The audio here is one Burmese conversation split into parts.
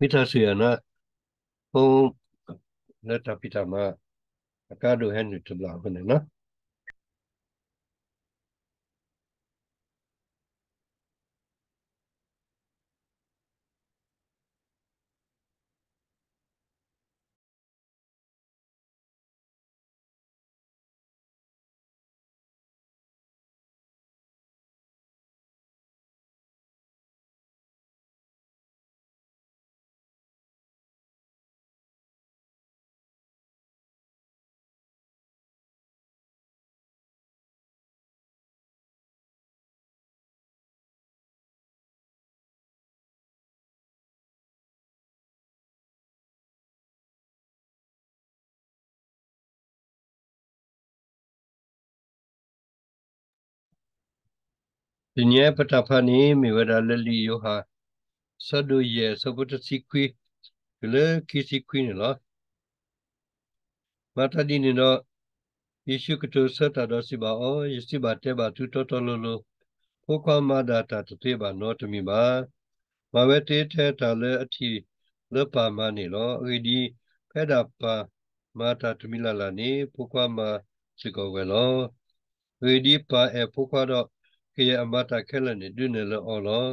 mita suyana pong nata pitama akadu henry tabla hune na Dunia patapani miwada lali yoha sadu ye sabuta sikwi kule kisikwi nila. Mata dini no isu kutu sata dosi ba o isi ba te ba tu toto lulu kokwa mada ta tute ba no tumi ba. Mawe te te ta le ati le pa ma nilo uidi peda pa mata tumi lala ni pokwa ma siko welo. Uidi pa e pokwa do ခရအမတာခဲလနေတွနေလောအော်လော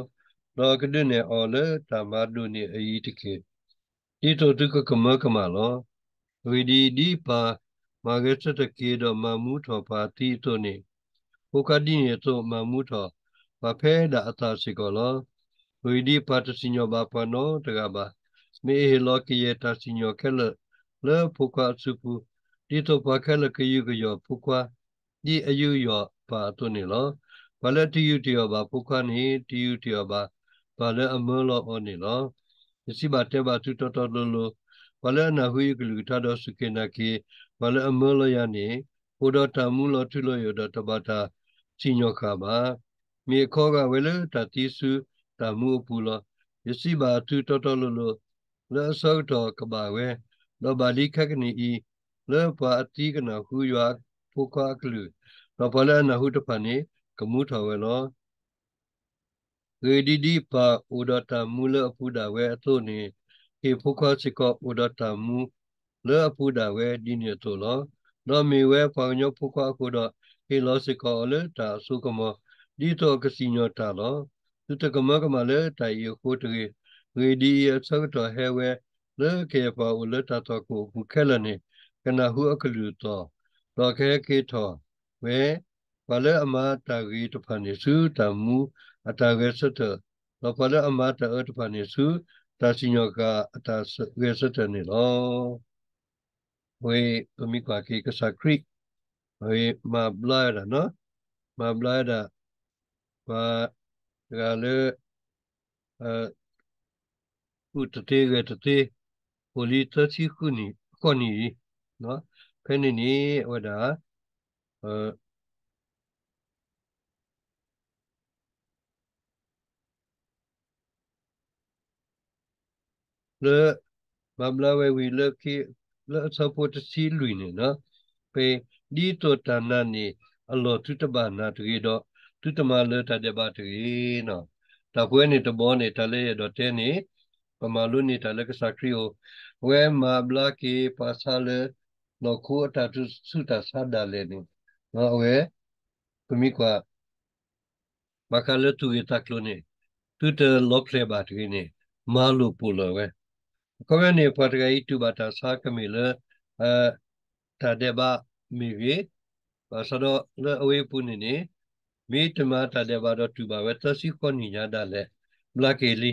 လောကတွနေအော်လေတမဒုနေအီတကေဒီတို့တုကကမကမလောဝီဒီဒီပါမဂတ်တကေတော့မမှုထောပါတိတို့နေဟိုကဒီနေတို့မမှုထောမဖဲတာအသာစီကောလောဝီဒီပါတစီညောဘာပနောတကဘာမေဟေလောကေတစီညောခဲလလေဖုကစုပူဒီတို့ပါခဲလကေယုကယောဖုကွာဒီအယုယောပါတို့နေလောဘာလဲတယူတယောပါဖုခနီတယူတယောပါဘာလဲအမောလောအောနီလောယစီဘာတေဘာသူတော်တော်လောလောဘာလဲနာဟူယကလူထာတော်စုကေနာကေဘာလဲအမောလောယနီဟိုတော်တမူလောထုလောယောတော်တဘာတာချိညောခါပါမြေခောကဝဲလဲတတိစုတမူပူလောယစီဘာသူတော်တော်လောလောလောဆောက်တော်ကပါဝဲလောဘာလီခက်နီဤလောပါအတိကနာဟူယွာဖုခါကလူလောဘာလဲနာဟူတဖာနီမှုထော်ဝဲလောရေဒီဒီပါဥဒတမူလအဖူဒါဝဲအထုနေဟေဖုခောစိကောဥဒတမူလေအဖူဒါဝဲဒီနေတောလောတော့မီဝဲဖောင်ညောဖုခောခုတော့ဟေလောစိကောလေတာစုကမောဒီတော့ကစီညောတာလောသူတကမကမလေတိုင်ယခိုတရေရေဒီအစကတော့ဟဲဝဲလေကေပါဥလတတော့ကိုဘုခဲလနေကနဟုအကလူတော့တော့ခဲကေထောဝဲ pale amata gita panisu tamu atagesata lo pale amata ut panisu tasinyoka atagesata ni lo we umikwa ki kasa creek we ma blada no ma blada pa gale uh utate gatate polita chi kuni koni no penini wada uh le mamla we we le ki le support si lui ni na pe di to tana ni allo tu ta ba na tu do tu ta ma le ta de ba tu no ta pwe ni ta bo ni ta le do te ni pa ma lu ni ta le ka sakri o we ma bla ki pa sa le no ku ta tu su ta sa da le ni no we ku mi kwa ba ka le tu ta klo ni tu te lo ple ba tu ni ma lu pu lo we Komeni patga itu bata sakamila tadeba miri pasado le awe punini mi tuma tadeba do tuba weta si koninya dale blakeli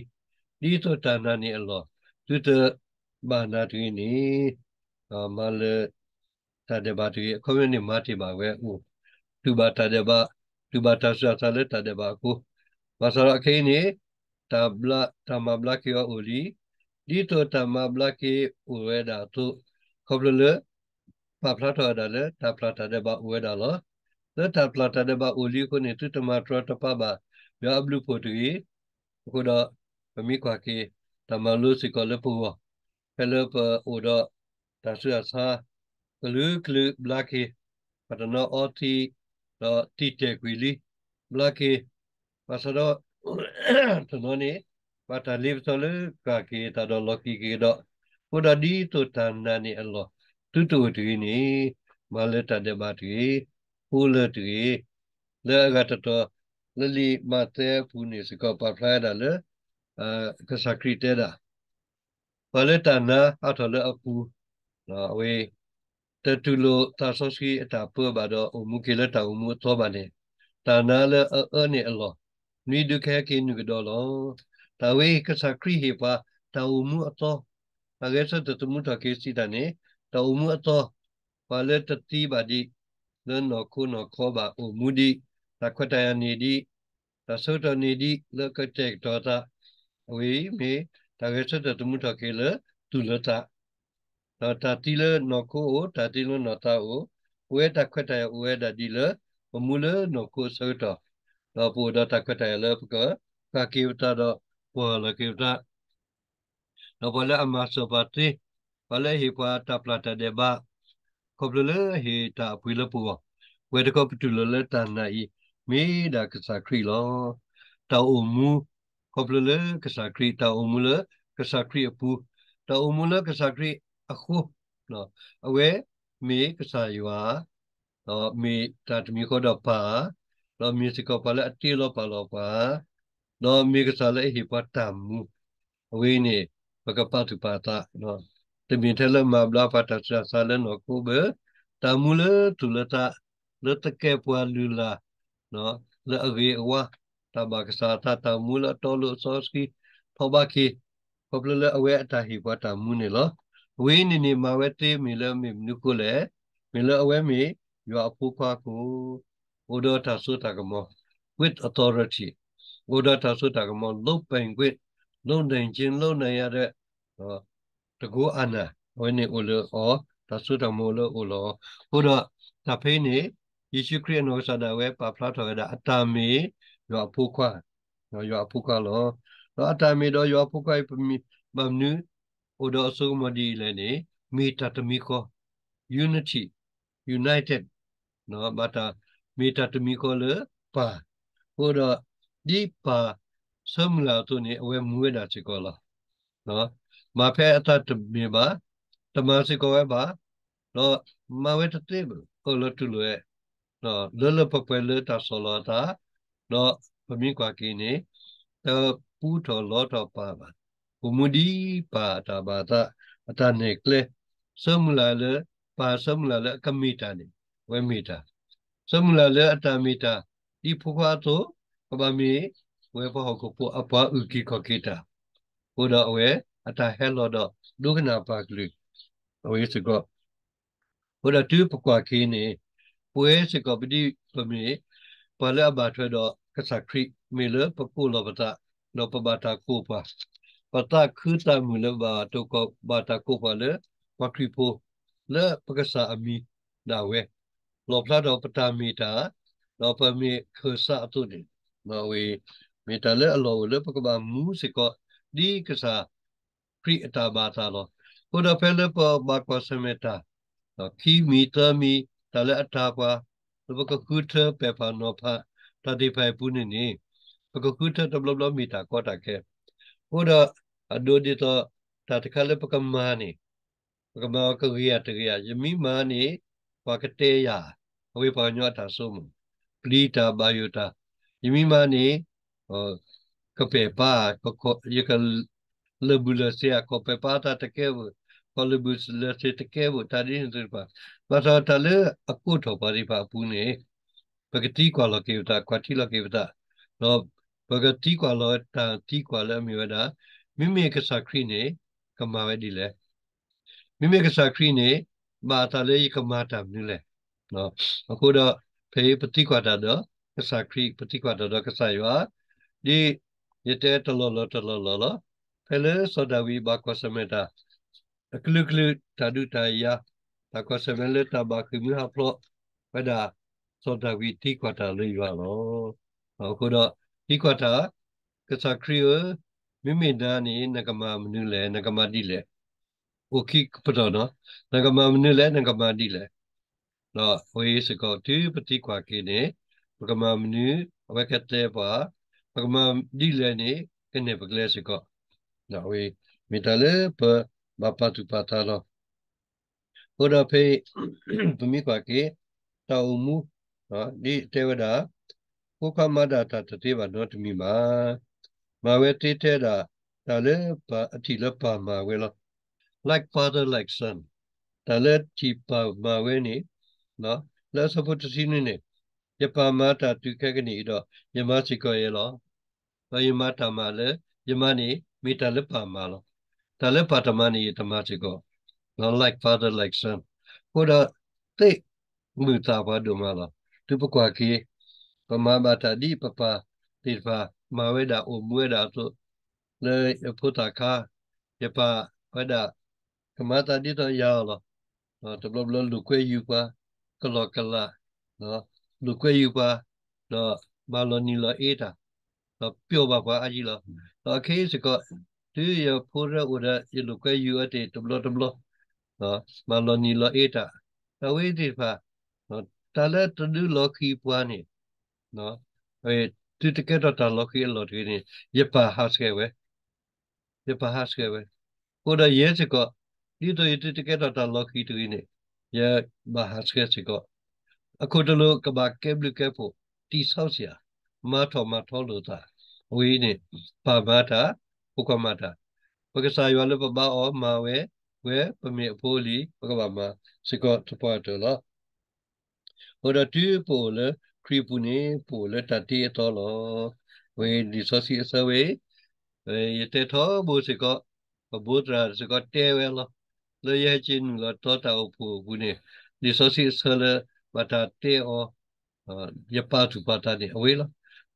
di to tanani elo tuta bana tu ini mal tadeba tu komeni mati bawe u tuba tadeba tuba tasya tale tadeba ku pasado kini tabla tamabla kia oli dito tamabla ki uweda tu koblele pa plata da le ta plata de ba uweda lo le ta plata de ba uli ko ne tu tamatra ta pa ba ya ablu potui ko da mi kwa ki tamalu si ko le pu wa pele pa uda ta su sa klu klu bla ki patana oti da ti te kwili bla ki pasado tonone mata lip sole ka ke ta do loki ke do kuda di to tanda ni Allah tu tu tu ni male ta de ba ti hu le ti le ga ta to le li ma te pu ni se ko pa phla da le a ka sa kri te da ba le ta na a tho le a pu no we te tu lo ta so si ta pu ba do o mu ke le ta o mu to ba ne ta na le a a ni Allah ni du ke ke ni do lo la we ka sakri he pa ta umu ato ma ge sa ta tumu ta ke si da ne ta umu ato pa le ta ti ba di le no ku no kho ba umu di la kwa ta ya ni di la so ta ni di le ka tek to ta we me ta ge sa ta tumu ta ke le tu le ta no ta ti le no ku o ta ti le no ta o we ta kwa ta ya we da di le umu le no ku so ta no pu da ta kwa ta ya le ka ka ki ta do la kita no pala amma sopati pala hi pa ta plata de ba ko le hi ta pui le pu we de ko tu le le ta na i mi da ka sa kri lo ta o mu ko le ka sa kri ta o mu le ka sa kri pu ta o mu le ka sa kri a khu no a we mi ka sa yu a no mi ta mi ko da pa lo mi si ko pala ti lo pa lo pa နော်မေကစားလေးဟိပတမ်မူအဝေးနေပကပတုပါတာနော်တမင်ထဲလမဘလာဖတ်တဆာဆာလနော်ကိုဘတမူလတူလတာလတကဲပွာလူလာနော်လအဝေးအဝါတဘကစားတာတမူလတော်လို့ဆော့စကီဖောဘကီဖောပလလအဝေးအတာဟိပတမူနေလောအဝေးနေနေမှာဝဲတေးမီလမီနုကိုလေမီလအဝဲမီရွာဖူခွာကို order ta so ta gamo with authority ဘုဒ္ဓသာသုတကမောလုတ်ပိုင်ခွင့်လုံနိုင်ခြင်းလုံနိုင်ရတဲ့တကူအနာဝိနေဥလောသာသုတမောလောဥလောဘုဒ္ဓသဖိနေယေရှုခရစ်နောဆဒါဝဲပါဖလာထော်ရတာအတာမီရောဖုခွာရောဖုခွာလောတော့အတာမီတော့ရောဖုခွာမမနူဥဒောဆုမဒီလည်းနေမေတ္တာတမီခော unity united နော်ဘာတာမေတ္တာတမီခောလေပါဟိုတော့ဒီပါဆမ်လာတို့နေအဝဲမူရတာချေကောလာနော်မဖဲအတတ်မြေပါတမစီကောဝဲပါတော့မဝဲတတိဘကိုလတူလွဲနော်လလပပလတာဆောလာတာတော့ပမိကွာကင်းနေတော့ပူတော်လောတော်ပါပါဘုမူဒီပါတာပါတာအတနေကလေဆမ်လာလေပါဆမ်လာလေကမီတာနေဝဲမီတာဆမ်လာလေအတမီတာဒီဖွားတော့ obami we bo ko po apa u ki ko kita ko da we ata hello da du kana pa kli we se go ko da tu pa kwa ki ni we se go bi pa mi pa la ba thwe do ka sa kri mi le pa ku lo ba ta lo pa ba ta ku pa pa ta khu ta mu le ba to ko ba ta ku pa le pa kri po le pa ka sa ami da we lo pla do pa ta mi ta lo pa mi khu sa tu ni มาเวเมตาเลอโลเลปกบามูสิกอดีกษาพริอตาบาตาโลโคดาเพลปบากวสเมตาคีมีเตมีตาเลอตาปาลปกคุเธเปปานอภะตาดิไฟปุนินีปกคุเธตบลบลมีตากอตาเคโคดาอโดดิตตาตะคาเลปกมานีပကမောကရိယတရိယယမိမာနိပကတေယဝိပညောတာသုမပလိတာဘာယုတာ Imimani kopepa yaka lebula sea kopepa ta tekevu kolebula se tekevu tadi nirpa basa tale akutho paripa pune pagati kwala kevta kwati la kevta no pagati kwala ta ti kwala miwada mimi ka sakri ne kamawe dile mimi ka sakri ne ba tale yikamata nile no akoda pe pati kwata do ကဆာခရီပတိကဝဒဒကဆာယောဒီယတေတလလတလလလဖဲလေစဒဝီဘကဆမေတာကလုကလုတဒုတယာဘကဆမေလတဘကမီဟဖလဝဒစဒဝီတိကဝတာလေယောလောအခုတော့တိကဝတာကဆာခရီမိမိဒါနေနဂမမနုလေနဂမတိလေโอเคပတော်နော်နဂမမနုလေနဂမတိလေတော့ဝေးစကောတူပတိကွာကိနေ Brahmamnu Vakateva Brahmam Dilani Kene Baglesiko. Nawi Mitale Pa Bapatu Patalo. Oda pe Pumikwake Taumu Di Tevada Kukamada Tatateva not Mima Maweti Teda Tale Pa Atila Pa Mawela. Like father, like son. Tale Chipa Maweni. No, let's support the scene in it. ယပမတာတုခကနိတော့ယမစိကောရေလောဘယမတာမလေယမနိမေတ္တာလပမလောဒါလည်းပါတမနိဓမ္မစိကော not like father like son ဟောတာတိတ်မူတာဘာဒုမလောသူပကွာကေပမဘာတာဒီပပတိဖာမဝေဒာအမွေဒါဆိုလေဖုတာခာယပဝဒကမတာဒီတော့ရအောင်လောနော်တဘလဘလလူခွေယူပါကလောကလာနော် lo kwe yu pa lo ba lo ni lo e ta lo pyo ba kwa a ji lo lo ke se ko tu yo po ra u da ye lo kwe yu a te tum lo tum lo lo ba lo ni lo e ta ta we ti pa lo ta la tu du lo ki pa ni no we tu te ke ta ta lo ki lo ti ni ye pa ha se we ye pa ha se we ko da ye se ko ဒီတို့ဒီတကယ်တော့လော်ကီတူနေရဘာဟာစကစကောအခုတလို့ကဘာကဲဘလူကဲဖို့တိဆောက်เสียမထောမထောလို့သာဝေးနေပါမတာပုကမတာပက္ကစားရွာလပဘာအောမာဝဲဝဲပမေအဖိုးလီပကဘာမစကောတပတ်တော်လားဟောတူပိုလေခရီပူနေပိုလေတတိတော်လားဝေးဒီဆောစီအစဝေးရတဲ့သောဘုစကောဘုဒ္ဓရာစကောတဲဝဲလားလေရချင်းလောတောတာဖို့ဘူးနေဒီဆောစီဆလဲ bata te o yapa tu bata ni awe la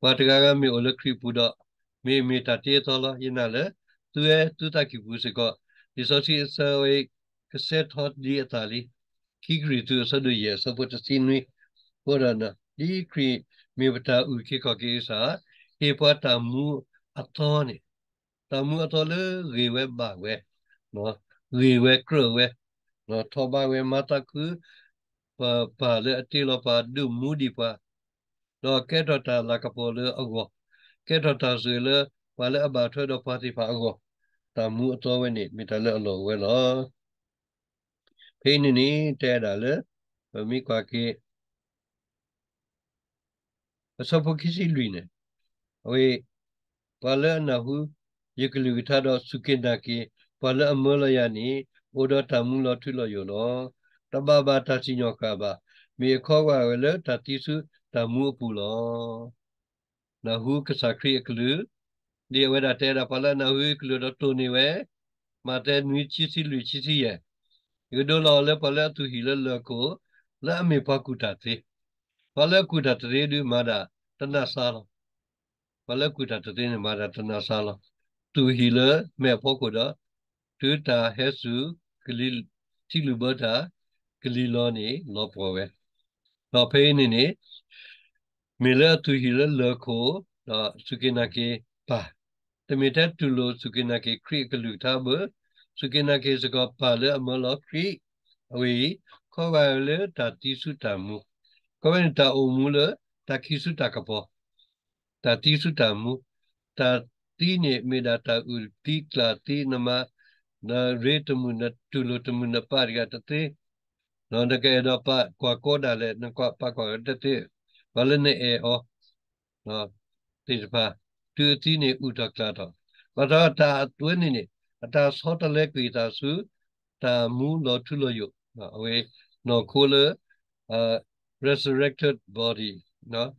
bata gaga mi ola kri buda mi mi ta te to la ina le tu e tu ta ki bu se ko di so si sa we kaset hot di atali ki gri tu sa du ye sa bu ta sin ni ko ra na di kri mi bata u ki ko ki sa he pa ta mu ato ni ta mu ato le ri we ba we no ri we kro we no thoba we mata ku ပါပါလေအတီလောပါဒုမူဒီပါတော့ကဲတော်တာလာကပေါ်လေအကောကဲတော်တာဆွေလေပါလေအဘာထွေတော့ပါတိပါအကောတာမူအတော်ဝဲနေမိတလည်းအလောဝဲလောဖိနေနေတဲတာလေမိကွာကေအစဖို့ခစီလွိနေအဝေးပါလေနဟုယကလူထတော်စုကင်တာကေပါလေအမောလယနီဩဒတာမူလထွေလောယောလောတပပတတိညောကပါမေခောကလေတတိစုတမူပူလောနဟုကစခရိကလူဒီဝဒတဲရပလနဟုကလူတော့တူနေဝဲမတဲနွီချီစီလူချီစီရဲ့ယဒလောလေပလသူဟီလလကိုလာမေပကုတတိပလကုတတရေဒီမာဒတနစာလောပလကုတတရေမာဒတနစာလောသူဟီလမေဖို့ကိုတော့ဒူတာဟဲစုကလီတီလူဘတာကလီလောနေလောပေါ်ပဲလောဖေးနေနေမီလာသူဟီလလခိုတော့စုကနာကေပါတမီတက်တူလိုစုကနာကေခရိကလူထားဘစုကနာကေစကပါလေအမလောခရိအဝေးခောပါလေတတိစုတမူကောဝင်တအုံမူလေတခိစုတကပေါ်တတိစုတမူတတိနေမေဒတာဥတိကလာတိနမနာရေတမူနတူလိုတမူနပါရကတတိနော်တကယ်တော့ပတ်ကွာကောတာလည်းနှကွာပတ်ကွာတတိဘလနဲ့အောနော်တိတပါသူတီနေဥဒကလာတော့ဘာသာတာအတွင်းနေနေအတာဆောတလဲကွေတာစုတာမူလောထုလောယုနော်အဝေနော်ခိုလအ resurrected body နော်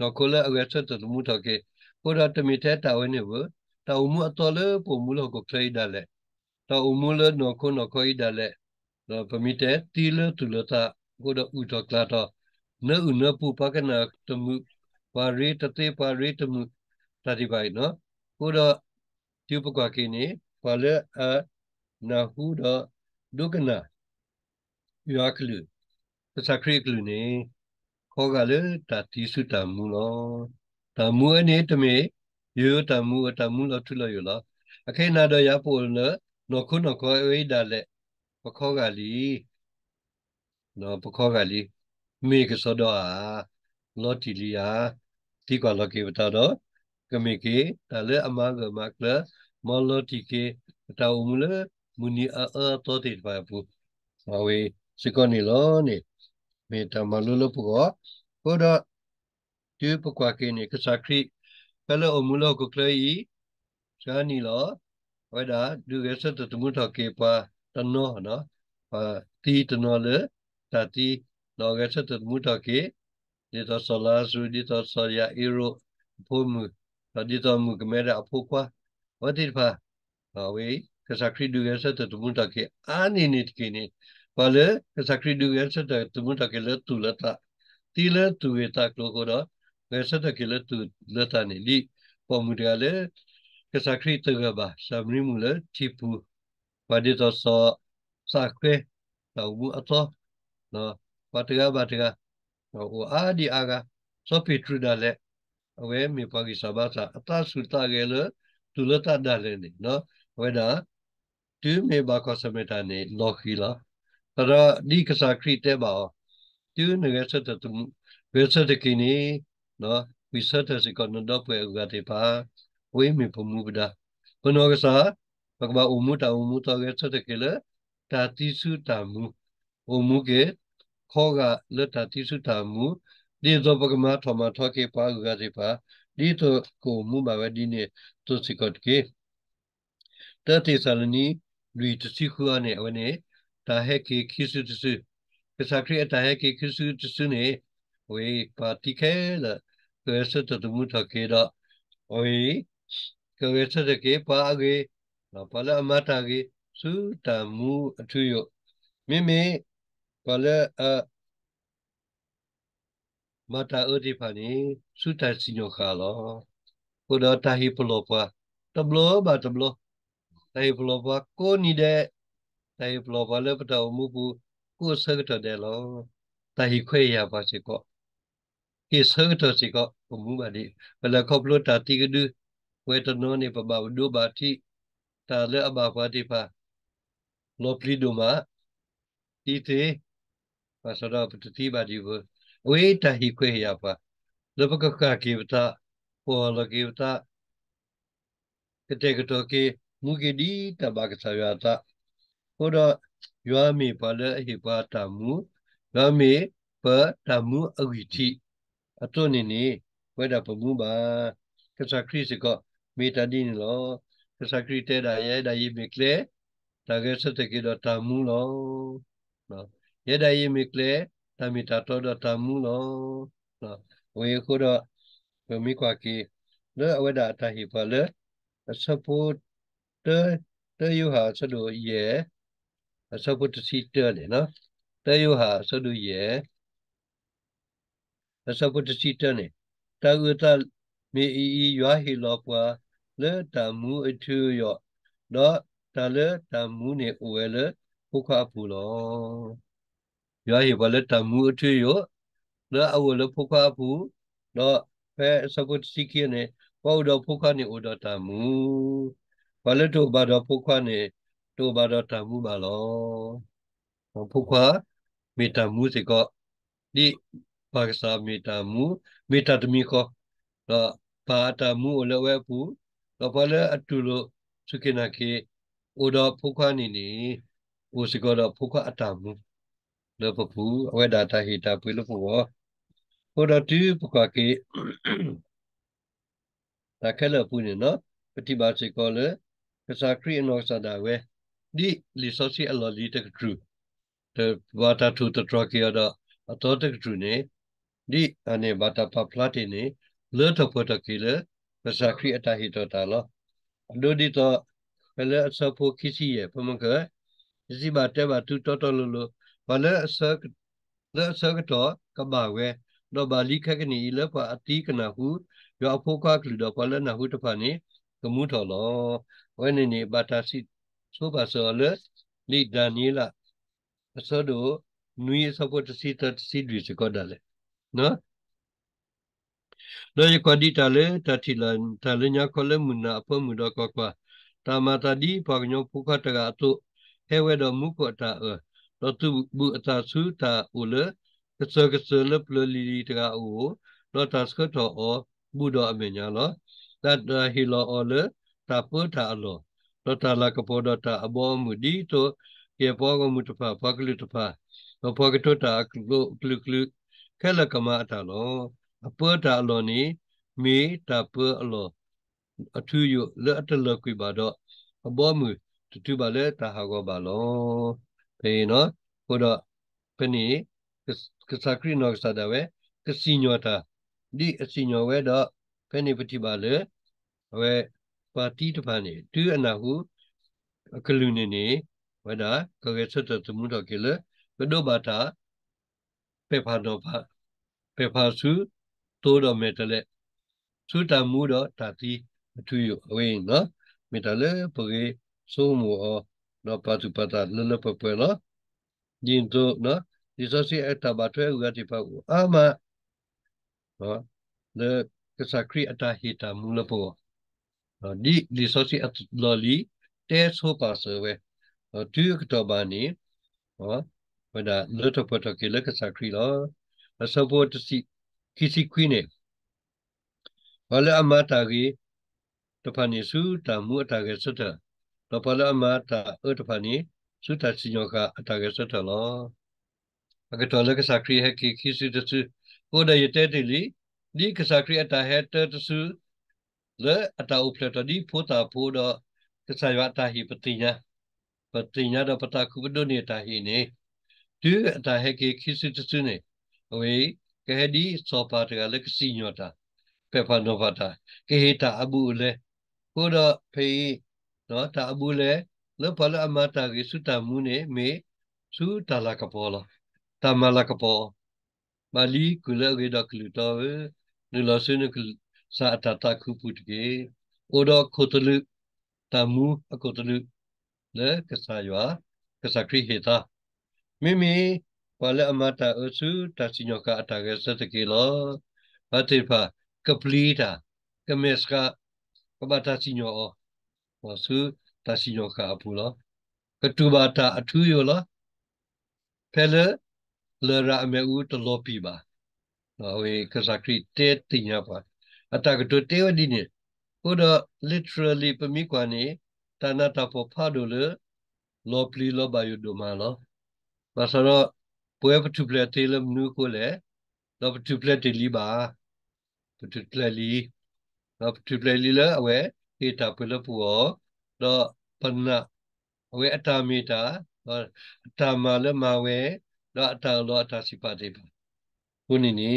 နော်ခိုလအဝေဆက်တမူတော့ကေဟိုတော့တမီတဲ့တာဝင်းနေဘူးတာဥမှုအတော်လဲပုံမူလောကိုခရိဒါလဲတာဥမှုလဲနော်ခုနော်ခရိဒါလဲတော့ပမီတဲတီလတူလတာကိုတော့ဥတော်ကလာတော့နော်ဥနော်ပူပကနာတမှုပါရီတတိပါရီတမှုတတိပိုင်နော်ကိုတော့ဒီပကကိနေပါလေအနာဟုတော့ဒုကနာယောကလူပစခရိကလူနေခေါ်ကလေတတိစုတမှုလောတမှုအနေတမေယောတမှုတမှုလောထုလောယောလားအခေနာတော့ရပို့နော်နခုနခေါ်ဝိဒါလေပခောကလီနော်ပခောကလီမိကစဒောအာလောတီလီယာတိကလောကေဘတာတော့ကမိကေတလည်းအမကမကလမောလောတီကေတာအုံးလေမူနီအာအတော်တိပါဘူးဟောဝေစကောနီလောနေမေတ္တမလုလပုကောဘုဒ္ဓဒီပကွာကေနေကစားခရိပလောအမူလောကကလေဤဇာနီလောဝဒဒုရစတတမှုတော်ကေပါတနောနော်အာတီတနောလေတတိလောကချက်တမှုတကေဒီတော့ဆလာဆူဒီတော့ဆရာအီရိုဘုံမူဒီတော့မူကမဲရအဖို့ကွာဝတိဖာဝေကစားခရီဒူရဆက်တမှုတကေအာနိနိတကေနိဘာလေကစားခရီဒူရဆက်တမှုတကေလတူလတာတီလတူရတာကလောကတော့ငယ်ဆက်တကေလတူလတာနိလီပေါ်မူတယ်လေကစားခရီတကဘာသမရီမူလေချီပူ wadito so sakwe na ubu ato no batiga batiga no u adi aga so pitru dale awe mi pagi sabata ata sulta gele tulata dale ni no weda tu me ba ko sameta ne lokila tara di kasa krite ba tu ne gesa ta tum gesa ta kini no wisata sikon ndo pe ugate pa we mi pomu bda kono gesa ဘကဘအုံမူတာအုံမူတာကချက်တကလေတာတိစုတာမူအုံမူကေခောကလတာတိစုတာမူဒီဇောဘကမထမထကေပါဂရိပါဒီတော့ကိုမူပါဝဒီနေသူစိကတ်ကေတတိသလနီလူတစီခုအနေအဝနေတာဟေကေခိစုတစုပစာခရိအတာဟေကေခိစုတစုနေဝေပါတိခဲလကဲစတတမှုထကေတော့ဝေကဲစတကေပါအကေနော်ဘာလဲအမတာကြီးသုတမူအထုယမိမိဘာလဲအမတာဥဒီဖာနီသုတစီညောခါလောဘုဒ္ဓတာဟိပလောပတဘလောဘာတဘလောတာဟိပလောပကိုနိဒေတာဟိပလောပလဲပတအမှုပူကိုဆကတတယ်လောတာဟိခွေရပါစေကောကိဆကတစီကောဘုမှုပါဒီဘလခပလောတာတိကဒုဝေတနောနိပဘဝဒုဘာတိတာလအဘပါတိပါလောပလီဒုမာတီတေပါစရာပတိပါဒီဘဝေတဟိခွေယပါလဘကကကိဝတာပေါ်လကိဝတာကတေကတောကေမုကေဒီတဘကဆာယတာဟောတော့ယောမေပါလအဟိပါတမူယောမေပတမူအဝိတိအတုနေနေဝေဒပမူပါကသခရိစကမေတ္တာဒီနေလော sakritē dāyē dāyī miklē dāgē satakī dō tāmū lō yē dāyī miklē dāmi tātō dō tāmū lō wē khu dō mi kwa kī dō awē dā tā hī pā lē sapu tē tē yu hā sā dō yē sapu tē sī tē lē nā tē yu hā sā dō yē sapu tē sī tē nē tā u tā mi i i yuā hī lō pā လေတမှုအထူရောတော့တလေတမှုနေအဝဲလေဘုခပူလောရောဟိဘလေတမှုအထူရောတော့အဝဲလေဘုခပူတော့ဖဲစကုတ်စီကိနေဘောတော့ဘုခနေဩဒတမှုဘလေတို့ဘာတော့ဘုခနေတို့ဘာတော့တမှုပါလောဘုခမေတ္တာမှုစေကောဒီပါကစာမေတ္တာမှုမေတ္တာတမိခောတော့ဘာတမှုလည်းဝဲဘူး lopala atulo sukinake oda phukha nini osigoda phukha atamu lopapu awedata hita pilopuwa oda tu phukha ke takhala puni no patibasi kola kasakri anosada we di lisosi aloli tak true the vata to the trachea da atotak true ne di ane vata paplati ne lertha potakile ภาษาครีอตาหิตตาลอดูดิตอเปเลอสะโพคิสิเยพมกะสิบาเตบาตุตอตอลุลุบาเลอสะเลอสะกะตอกะบาเวดอบาลิขะกะนีเลปะอติกนะหูยอโพคะกลุดอปะเลนะหูตะพะนีกะมุถอลอเวเนนีบาตาสิโซบาสอเลลิดานีละအစတို့နွေ support စီတစီဒီစကောဒါလေနော်လောယကဒီတလေတတိလန်တလညာခလမနာပမှုဒကကွာတာမတဒီပကညောဖုခတကအတုဟဲဝဲတော်မူကတာအတော်သူဘူအတာစုတာဥလကစကစလပလလီလီတကအိုလောတာစကတော်အဘူတော်အမညာလောတတဟီလောအလတာပတာအလောလောတာလကပေါ်ဒတာအဘောမူဒီတောကေပေါ်ကမူတဖာပကလူတဖာဘောပကတောတာကလုကလုကဲလကမအတာလောအပတာအလောနေမေတာပအလောအထူးယလက်အတလကွေပါတော့အဘောမူတူတူပါလေတာဟာကောပါလောဖေနော်ဟိုတော့ပနိကစကရီနောစတာဝဲကစီညောတာဒီအစီညောဝဲတော့ဖဲနေပတိပါလေဝဲပါတီတပန်နေတူအနာဟုအကလူနေနေဝဲတာကကေဆတ်တမှုတော့ကေလေဘဒိုဘာတာပေဖာတော့ဖာပေဖာစုသိုးတော်မေတလက်သုတမူတော့တာတိမထူရအဝေးနော်မေတလက်ပရေစိုးမောနော်ပါသူပတာလလပပွဲနော်ဂျင်းတို့နော်ဒီစစီအတဘထွဲဥကတိပကူအာမနော်လေကစခရီအတဟိတမူလပေါ်နော်ဒီဒီစစီအတလော်လီတဲဆိုပါဆိုပဲတူကတော်ပါနေနော်ဘာဒါလွတ်တော့ပတ်တော့ကိလကစခရီလော support to see kisi kwine wala amata gi tafani su ta mu atage sata to pala amata utafani su ta sinyoka atage sata lo agatole ka sakri he ki kisi tasu koda yete dili di ka sakri ata he tasu le ata upleta di pota poda ka saywa ta hi patinya patinya da pataku bedoni ta hi ne tu ata he ki kisi tasu ne away kehdi sopatra leksi nyota pepa novata kehita abule kodo pei no ta abule le pala amata ge suta mune me su tala kapola tamala kapo mali kula ge da kluta ne la sene kul sa atata ku putge odo kotulu tamu akotulu le kasaywa kasakri heta mimi ဝါလအမတာအစုတသိညကအတာကစတကီလောဘာတိဖာကပလီတာကမေစကကဘာတသိညောဝစုတသိညကအပူလောကတူဘာတာအထူးယောလောဖဲလလရာအမေဦးတလောပီပါနော်ဝေကစားခရီတေတိညာပါအတာကတူတေဝဒီနေဟိုတော့ literally ပမိကွာနေတဏတာဖို့ဖာဒိုလလောပလီလောဘာယုဒမလောဘာစရောပွဲပထုပလက်တေလမနုကိုလေလောပထုပလက်တေလီပါပထုပလက်လီလောပထုပလက်လီလအဝဲဟေတာပလပူောတော့ပနအဝဲအတာမီတာတော့အတာမလမဝဲတော့အတာလောအတာစီပါတေပါခုနိနီ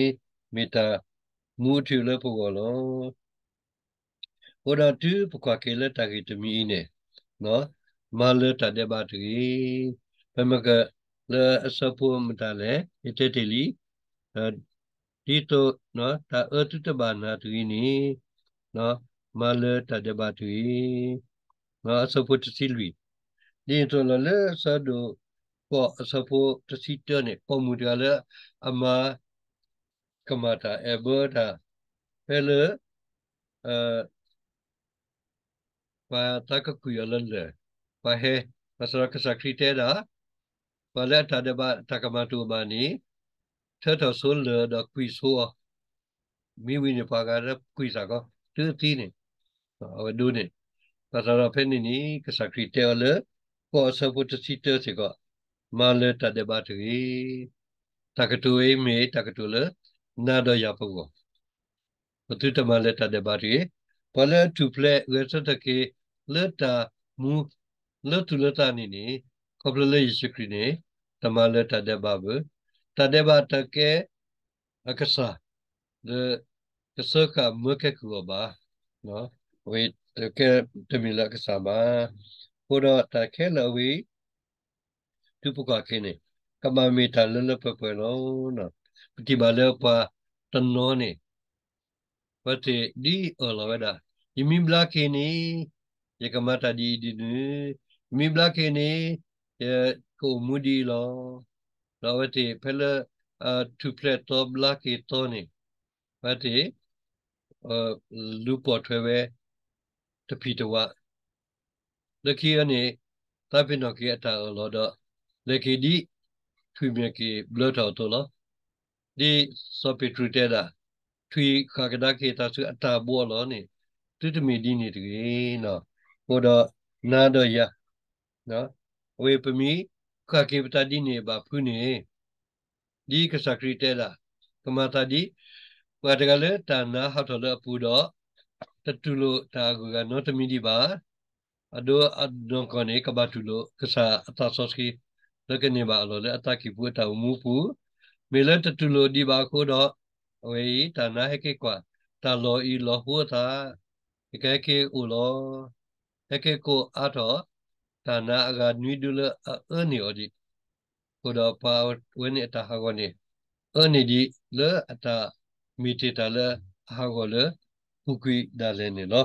မေတာမူထုလပူောလောဟောတော့တူပကွာကေလတာဂီတမီနေနော်မလတာတဲ့ပါတီပမက sapu mtale itetili dito no ta ertuta bana tuini no male ta debatui no sapu tsilwi dito no le sado po sapu tsita ne komudala ama kamata eberta pele eh pa takakuyalale pa he pasara kasakritera baleta de ba takamatu bani theta sol le da kui so mi wi ne paga da kui sa ko tu ti ne aw du ne ta ta ra phen ni ka sa kri te le ko sa pu ta si te se ko ma le ta de ba tu yi takatu e me takatu le na do ya pu ko tu ta ma le ta de ba tu yi pa le tu ple we sa ta ke le ta mu le tu le ta ni ni Koplela Yesu Krine Tamala Tadebabu Tadeba Take Akasa the Kasaka Mukekuba no we take Tamila Kasama Poda Takela we Tupuka Kine Kamami Talala Pepelo no Pitibala Pa Tanone Pate di Olaweda Yimibla Kine Yakamata di Dinu Yimibla Kine ye ko mudi lo lawati pele tu ple to blaki toni mati lu po thwe te pi to wa le ki ani ta pin no ki ata lo do le ki di thu me ki blo thaw to lo di so pi tru te da thui kha ka da ki ta su ata bo lo ni tu tu mi di ni ti no ko do na do ya no ဝေပမီခကေပတတိနေပါဖုနေဒီကစကရီတဲလာကမတာဒီဝါတကလည်းတာနာဟောက်တော်အပူတော့တတူလို့တာကူကနောတမီဒီပါအဒိုအဒွန်ကနေကဘာတူလို့ကစားအတာဆော့စကီလကနေပါလို့လည်းအတာကီပူတာမူပူမေလတတူလို့ဒီပါခိုးတော့ဝေးတာနာဟဲကေကွာတာလော်ဤလော်ဟူတာကဲကေဦးလောဟဲကေကိုအတော့ tana aga nidula ani odi koda pa wen eta hagone ani di le ata mite tala hagole pukui dalene lo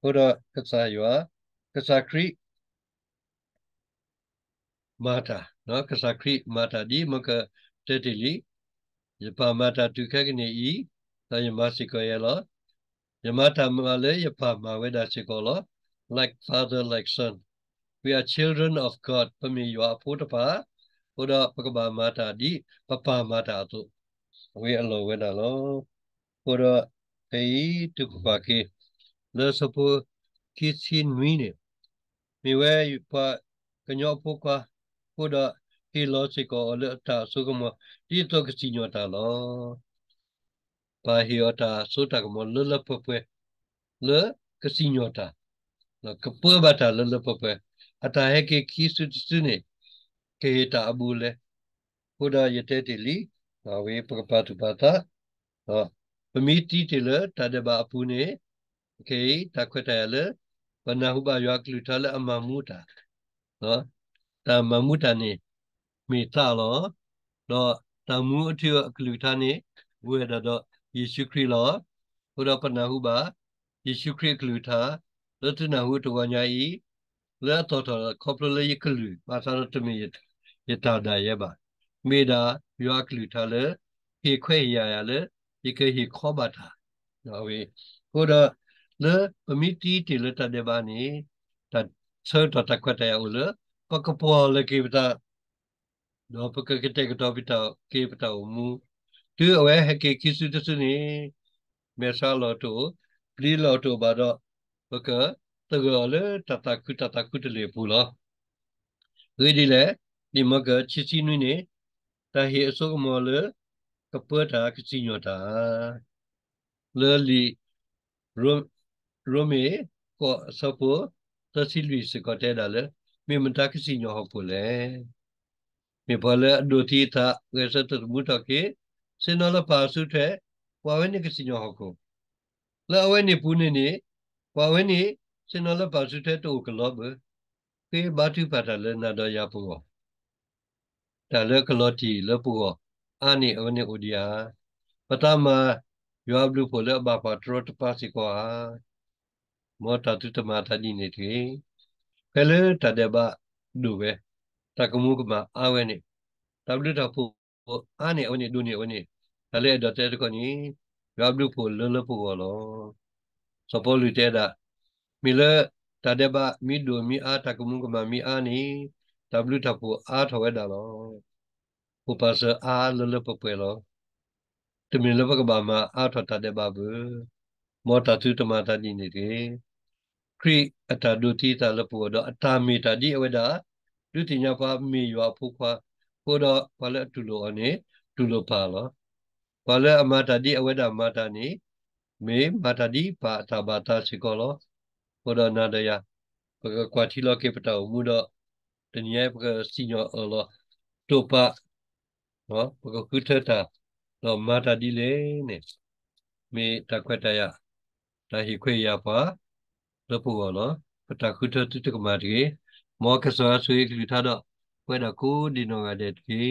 koda katsa ywa katsa kri mata no katsa kri mata di maka tetili yapa mata tukakne i tayama sikoyela yamata male yapa maweda sikolo like father like son we are children of god ပမေယောအဖို့တပါဘုရားပကပမာတာဒီပပမာတာသို့ဝေအလောဝေတာလောဘုရားတေတုကပါကေလောစပုကိချင်းမီနေမိဝဲယူပါကညောဖို့ကဘုရားဟီလောစိကောအလတာဆုကမဒီတုကစီညောတာလောပါဟီယောတာဆုတကမလလပပွဲလကစီညောတာလကပဘတာလလပပွဲ ataheke kisu tsune keheta abule koda yetete li nawe prakapatu pata pemiti tele tadaba apune kei takwetayale panahuba yaklu tala amamuta no ta mamuta ne me talo do tamu athiyo akluta ne weda do yesu kri lo koda panahuba yesu kri akluta တတနာဟုတဝညာဤလဲတော်တော်ခေါပလလေးကလူပါစားတမီယတာဒါရပါမိဒါယွာကလူထားလေဟေခွဲရရလေဒီကဟေခေါပါတာနော်ဝေကိုတော့လေပမိတီတီလတတဲ့ဘာနီတဆောတတခွတ်တဲ့ဦးလေပကပေါ်လေကိပတာတော့ပကကတဲ့ကတော့ပတာကိပတာမူသူအဝဲဟကေကိစုတစနေမေဆာလောတိုပလီလောတိုဘာတော့ပကတကောလေတတကုတတကုတလေပူလားဂေဒီလေဒီမကချီစီနွိနေတဟေအစုကမောလေကပွတာကစီညောတာလေလီရိုရိုမေကောစပိုသစီလူစကတဲဒါလေမေမတကစီညောဟုတ်ပူလေမေဘလေဒိုတီတာဝေစတမူတကေစေနောလပါစုထဲဝဝဲနေကစီညောဟုတ်ကိုလေအဝဲနေပူနေနေဝဝဲနေရှင်တော်လက်ပါစုတဲ့တို့ကလောဘပေဘာတုပါဒလည်းနာတော့ရဖို့ဒါလည်းကလောတီလည်းဖို့အာနိအဝနိအိုဒီယာပတမယောဘလူဖို့လည်းဘာပါတရတ်ပါစီကွာမောတတုတမတဏိနေတိဖဲလေတတဲ့ဘာဒူပဲတကမှုကမအာဝဲနေတဘလူတဖို့အာနိအဝနိဒူနိအဝနိဒါလည်းတော့တဲ့ကောနီယောဘလူဖို့လည်းလည်းဖို့ကောလောစပေါ်လူတဲ့တာမီလတတဘမီဒိုမီအားတကမှုကမမီအားနီဝထပူအားထဝဲတာလောဟိုပါစအားလလပပွဲလောတမီလပကဘာမအားထတတဘဘမောတတုတမတတိနေတိခရိအတဒုတိတလပူတော့အတာမီတတိအဝဒဒုတိညာပါမီရွာဖုခွာဟိုတော့ဘာလဲတူလောအနေတူလောပါလောဘာလဲအမတတိအဝဒမတနိမေမတတိပါတဘာတစိကောလောဘောဒနာဒယပကကွာတီလကေပတောမူဒတနည်းပကစီညောအော်လတောပနော်ပကကုထတာတော့မာတာဒီလေနဲ့မေတခွတ်တရဒါဟိခွေရပါလဖို့ော်နော်ပတခုထတုတကမာတိမောကဆောဆွေလူထတော့ဝဲတော့ကိုဒီနောကတဲ့တိ